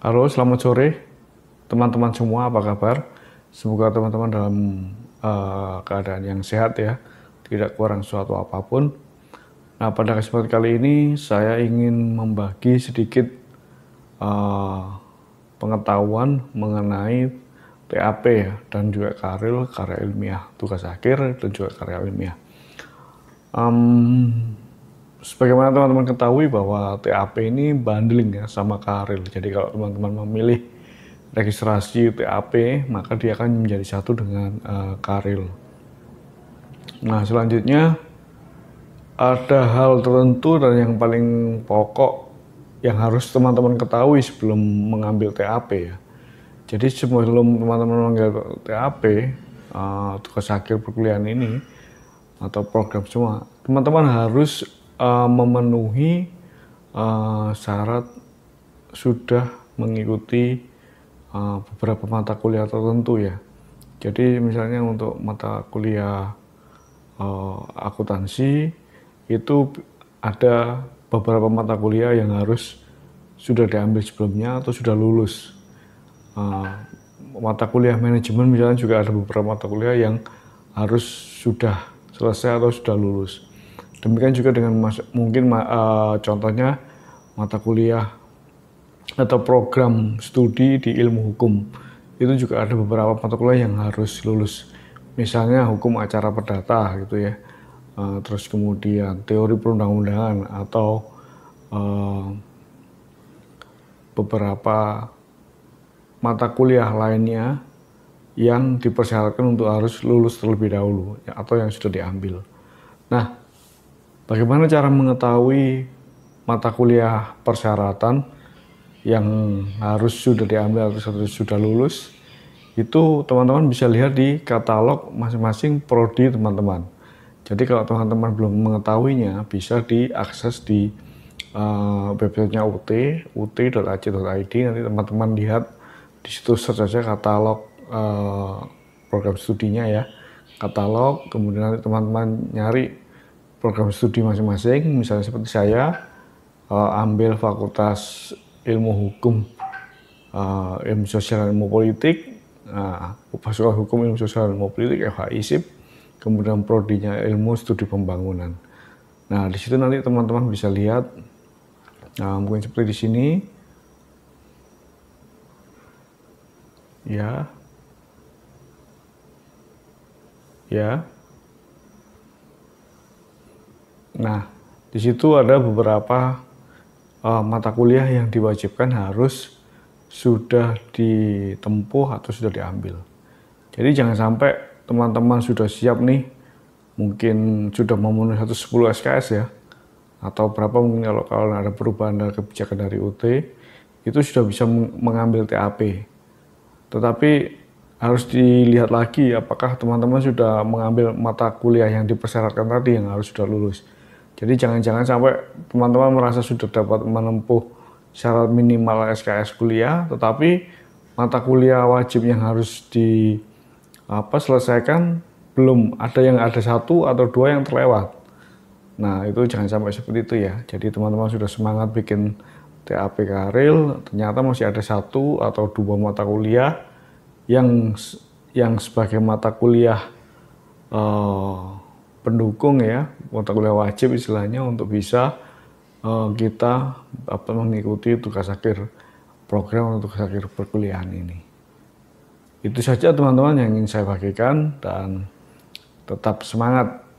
Halo, selamat sore teman-teman semua, apa kabar? Semoga teman-teman dalam uh, keadaan yang sehat ya, tidak kurang suatu apapun. Nah, pada kesempatan kali ini saya ingin membagi sedikit uh, pengetahuan mengenai TAP ya, dan juga Karil, karya ilmiah, tugas akhir, dan juga karya ilmiah. Um, sebagaimana teman-teman ketahui bahwa TAP ini bundling ya sama karir. Jadi kalau teman-teman memilih registrasi TAP, maka dia akan menjadi satu dengan uh, eh, karir. Nah, selanjutnya ada hal tertentu dan yang paling pokok yang harus teman-teman ketahui sebelum mengambil TAP ya. Jadi sebelum teman-teman mengambil TAP, uh, eh, tugas akhir perkuliahan ini atau program semua, teman-teman harus uh, memenuhi uh, syarat sudah mengikuti uh, beberapa mata kuliah tertentu ya. Jadi misalnya untuk mata kuliah uh, akuntansi itu ada beberapa mata kuliah yang harus sudah diambil sebelumnya atau sudah lulus. Uh, mata kuliah manajemen misalnya juga ada beberapa mata kuliah yang harus sudah selesai atau sudah lulus. Demikian juga dengan mas, mungkin uh, contohnya mata kuliah atau program studi di ilmu hukum. Itu juga ada beberapa mata kuliah yang harus lulus. Misalnya hukum acara perdata gitu ya. Uh, terus kemudian teori perundang-undangan atau uh, beberapa mata kuliah lainnya yang dipersyaratkan untuk harus lulus terlebih dahulu atau yang sudah diambil. Nah, Bagaimana cara mengetahui mata kuliah persyaratan yang harus sudah diambil atau sudah lulus? Itu teman-teman bisa lihat di katalog masing-masing prodi teman-teman. Jadi kalau teman-teman belum mengetahuinya bisa diakses di uh, websitenya UT, ut.ac.id. Nanti teman-teman lihat di situ search saja katalog uh, program studinya ya, katalog. Kemudian nanti teman-teman nyari program studi masing-masing. Misalnya seperti saya uh, ambil fakultas ilmu hukum, uh, ilmu sosial, ilmu politik, uh, nah, fakultas hukum, ilmu sosial, ilmu politik FHISIP, kemudian prodinya ilmu studi pembangunan. Nah di situ nanti teman-teman bisa lihat uh, mungkin seperti di sini. Ya. Ya. Nah, di situ ada beberapa uh, mata kuliah yang diwajibkan harus sudah ditempuh atau sudah diambil. Jadi jangan sampai teman-teman sudah siap nih, mungkin sudah memenuhi 110 SKS ya, atau berapa mungkin kalau, kalau ada perubahan dari kebijakan dari UT, itu sudah bisa mengambil TAP. Tetapi harus dilihat lagi apakah teman-teman sudah mengambil mata kuliah yang dipersyaratkan tadi yang harus sudah lulus. Jadi jangan-jangan sampai teman-teman merasa sudah dapat menempuh syarat minimal SKS kuliah, tetapi mata kuliah wajib yang harus di apa selesaikan belum ada yang ada satu atau dua yang terlewat. Nah itu jangan sampai seperti itu ya. Jadi teman-teman sudah semangat bikin TAP Karil, ternyata masih ada satu atau dua mata kuliah yang yang sebagai mata kuliah eh, pendukung ya mata kuliah wajib istilahnya untuk bisa uh, kita apa mengikuti tugas akhir program untuk tugas akhir perkuliahan ini. Itu saja teman-teman yang ingin saya bagikan dan tetap semangat